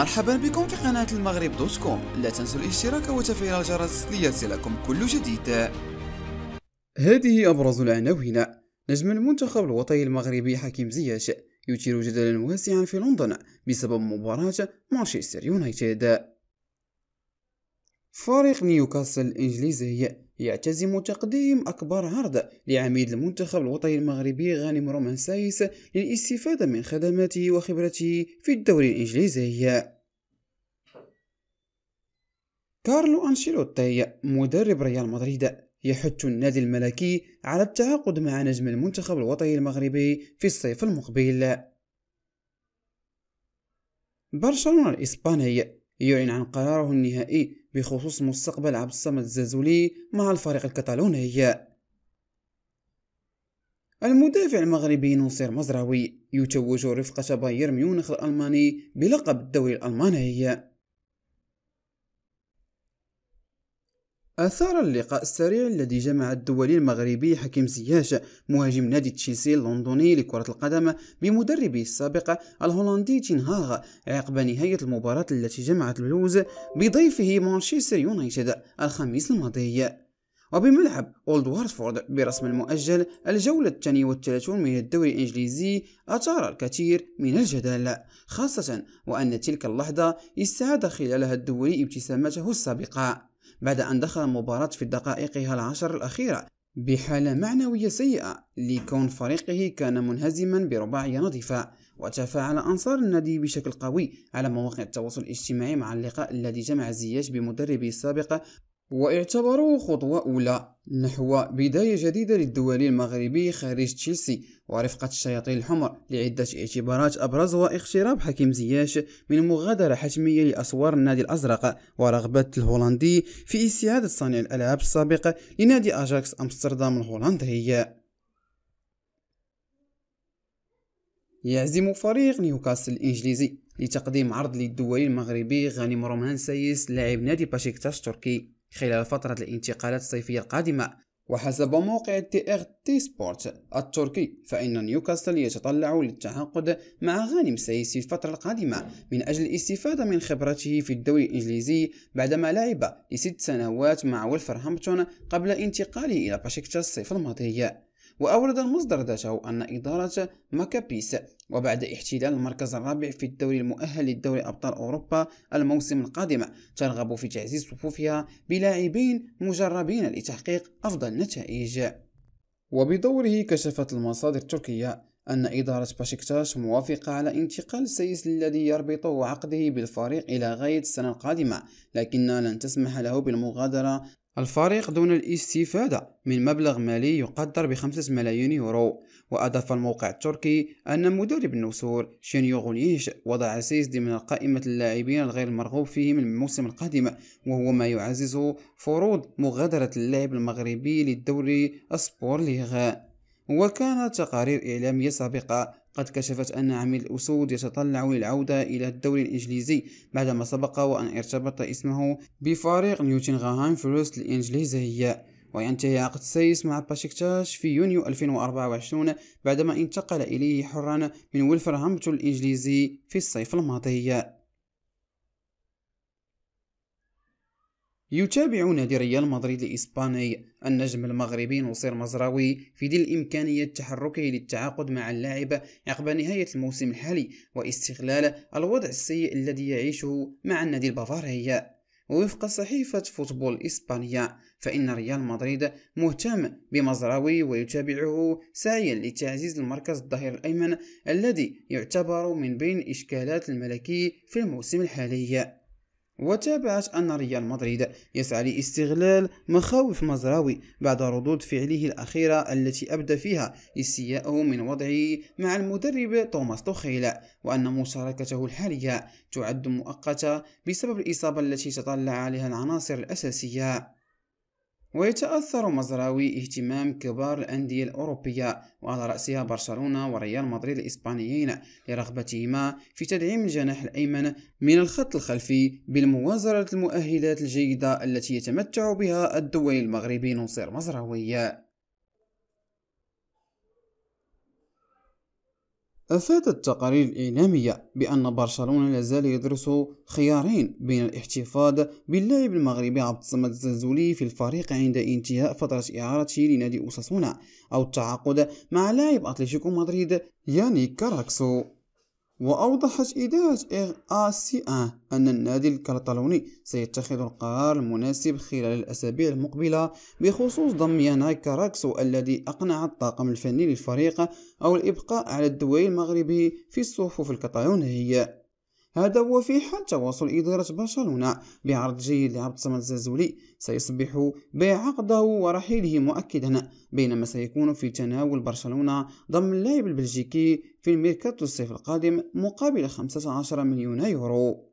مرحبا بكم في قناة المغرب دوت كوم لا تنسوا الاشتراك وتفعيل الجرس ليصلكم كل جديد هذه أبرز العناوين نجم المنتخب الوطني المغربي حكيم زياش يثير جدلا واسعا في لندن بسبب مباراة مانشستر يونايتد فريق نيوكاسل الإنجليزي يعتزم تقديم أكبر عرض لعميد المنتخب الوطني المغربي غانم رومان سايس للاستفادة من خدماته وخبرته في الدوري الإنجليزي كارلو أنشيلوتي مدرب ريال مدريد يحث النادي الملكي على التعاقد مع نجم المنتخب الوطني المغربي في الصيف المقبل برشلونة الإسباني يعلن عن قراره النهائي بخصوص مستقبل عبد الصمد الزازولي مع الفريق الكتالوني المدافع المغربي نصير مزراوي يتوج رفقة بايرن ميونخ الألماني بلقب الدوري الألماني أثار اللقاء السريع الذي جمع الدولي المغربي حكيم زياش مهاجم نادي تشيلسي اللندني لكرة القدم بمدربه السابق الهولندي تين هاغ عقب نهاية المباراة التي جمعت البلوز بضيفه مانشستر يونايتد الخميس الماضي وبملعب أولد وارتفورد برسم المؤجل الجولة الثانية والثلاثون من الدوري الإنجليزي أثار الكثير من الجدل خاصة وأن تلك اللحظة استعاد خلالها الدولي ابتسامته السابقة بعد أن دخل المباراة في دقائقها العشر الأخيرة بحالة معنوية سيئة لكون فريقه كان منهزما برباعية نظيفة وتفاعل أنصار النادي بشكل قوي على مواقع التواصل الاجتماعي مع اللقاء الذي جمع زياش بمدربه السابق واعتبروه خطوة أولى نحو بداية جديدة للدولي المغربي خارج تشيلسي ورفقة الشياطين الحمر لعدة اعتبارات أبرزها اقتراب حكيم زياش من مغادرة حتمية لأسوار النادي الأزرق ورغبة الهولندي في استعادة صانع الألعاب السابق لنادي أجاكس أمستردام الهولندي هي يعزم فريق نيوكاسل الإنجليزي لتقديم عرض للدولي المغربي غانم رومان سايس لاعب نادي باشيكتاش تركي خلال فترة الانتقالات الصيفية القادمة وحسب موقع تي اغ تي سبورت التركي فإن نيوكاسل يتطلع للتعاقد مع غانم سايسي الفترة القادمة من أجل الاستفادة من خبرته في الدوري الإنجليزي بعدما لعب لست سنوات مع ولفرهامبتون قبل انتقاله إلى باشكتا الصيف الماضي وأورد المصدر ذاته أن إدارة ماكابيس وبعد احتلال المركز الرابع في الدوري المؤهل لدوري أبطال أوروبا الموسم القادم ترغب في تعزيز صفوفها بلاعبين مجربين لتحقيق أفضل نتائج وبدوره كشفت المصادر التركية أن إدارة باشكتاش موافقة على انتقال سيس الذي يربط عقده بالفريق إلى غاية السنة القادمة لكنها لن تسمح له بالمغادرة الفريق دون الاستفادة من مبلغ مالي يقدر بخمسة ملايين يورو وأضاف الموقع التركي أن مدرب النسور شينيو غونيش وضع سيس ضمن قائمة اللاعبين الغير المرغوب فيهم الموسم القادم وهو ما يعزز فروض مغادرة اللاعب المغربي للدوري السبور ليغا وكانت تقارير إعلامية سابقة قد كشفت أن عميل الأسود يتطلع للعودة إلى الدوري الإنجليزي بعدما سبق وأن ارتبط اسمه بفريق نيوتنغهام فلوس الإنجليزية وينتهي عقد سيس مع باشكتاش في يونيو 2024 بعدما انتقل إليه حرا من ولفرهامبتون الإنجليزي في الصيف الماضي يتابع نادي ريال مدريد الإسباني النجم المغربي نصير مزراوي في ذي إمكانية تحركه للتعاقد مع اللاعب عقب نهاية الموسم الحالي واستغلال الوضع السيء الذي يعيشه مع النادي البافاري ووفق صحيفة فوتبول إسبانيا فإن ريال مدريد مهتم بمزراوي ويتابعه سعيا لتعزيز المركز الظهير الأيمن الذي يعتبر من بين إشكالات الملكي في الموسم الحالي وتابعت أن ريال مدريد يسعى لاستغلال مخاوف مزراوي بعد ردود فعله الأخيرة التي أبدى فيها استياءه من وضعه مع المدرب توماس توخيل وأن مشاركته الحالية تعد مؤقتة بسبب الإصابة التي تطلع عليها العناصر الأساسية ويتأثر مزراوي اهتمام كبار الأندية الأوروبية وعلى رأسها برشلونة وريال مدريد الإسبانيين لرغبتهما في تدعيم الجناح الأيمن من الخط الخلفي بالموازرة المؤهلات الجيدة التي يتمتع بها الدولي المغربي نصير مزراوي أفادت التقارير الإعلامية بأن برشلونة لازال يدرس خيارين بين الاحتفاظ باللاعب المغربي عبد الصمد الزلزولي في الفريق عند انتهاء فترة إعارته لنادي أوساسونا أو التعاقد مع لاعب أتلتيكو مدريد ياني كاراكسو وأوضحت إدارة إر سي أن النادي الكاتالوني سيتخذ القرار المناسب خلال الأسابيع المقبلة بخصوص ضم ياناي كاراكسو الذي أقنع الطاقم الفني للفريق أو الإبقاء على الدوري المغربي في الصفوف الكاتالونية هذا هو في حال تواصل إدارة برشلونة بعرض جيد لعبد الصمد الزازولي سيصبح بيع عقده ورحيله مؤكدا بينما سيكون في تناول برشلونة ضم اللاعب البلجيكي في الميركاتو الصيف القادم مقابل 15 مليون يورو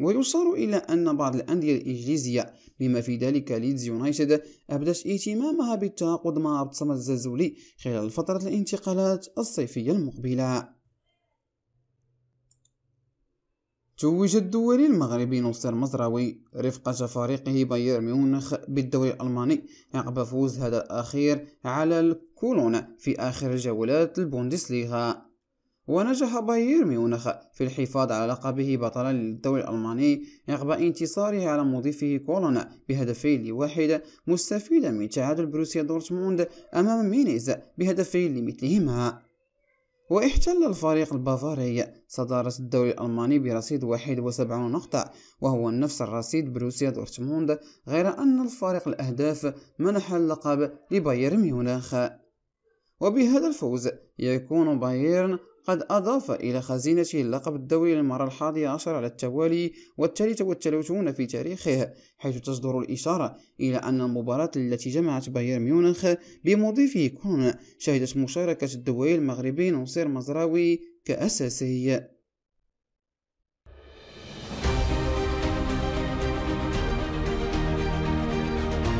ويشار إلى أن بعض الأندية الإنجليزية بما في ذلك ليدز يونايتد أبدت اهتمامها بالتعاقد مع عبد الصمد الزازولي خلال فترة الانتقالات الصيفية المقبلة توج الدولي المغربي نصر مزراوي رفقة فريقه بايرن ميونخ بالدوري الألماني عقب فوز هذا الأخير على الكولون في آخر جولات البوندسليغا ونجح بايرن ميونخ في الحفاظ على لقبه بطلا للدوري الألماني عقب انتصاره على مضيفه كولون بهدفين لواحد مستفيدا من تعادل بروسيا دورتموند أمام مينيز بهدفين لمثلهما واحتل الفريق البافاري صدارة الدوري الألماني برصيد 71 نقطة وهو نفس الرصيد بروسيا دورتموند غير أن الفريق الأهداف منح اللقب لبايرن ميونخ وبهذا الفوز يكون بايرن قد أضاف إلى خزينته اللقب الدولي للمرة الحادية عشر على التوالي والثالثة والثلاثون في تاريخه حيث تصدر الإشارة إلى أن المباراة التي جمعت بايرن ميونخ بمضيفه كون شهدت مشاركة الدولي المغربي نصير مزراوي كأساسي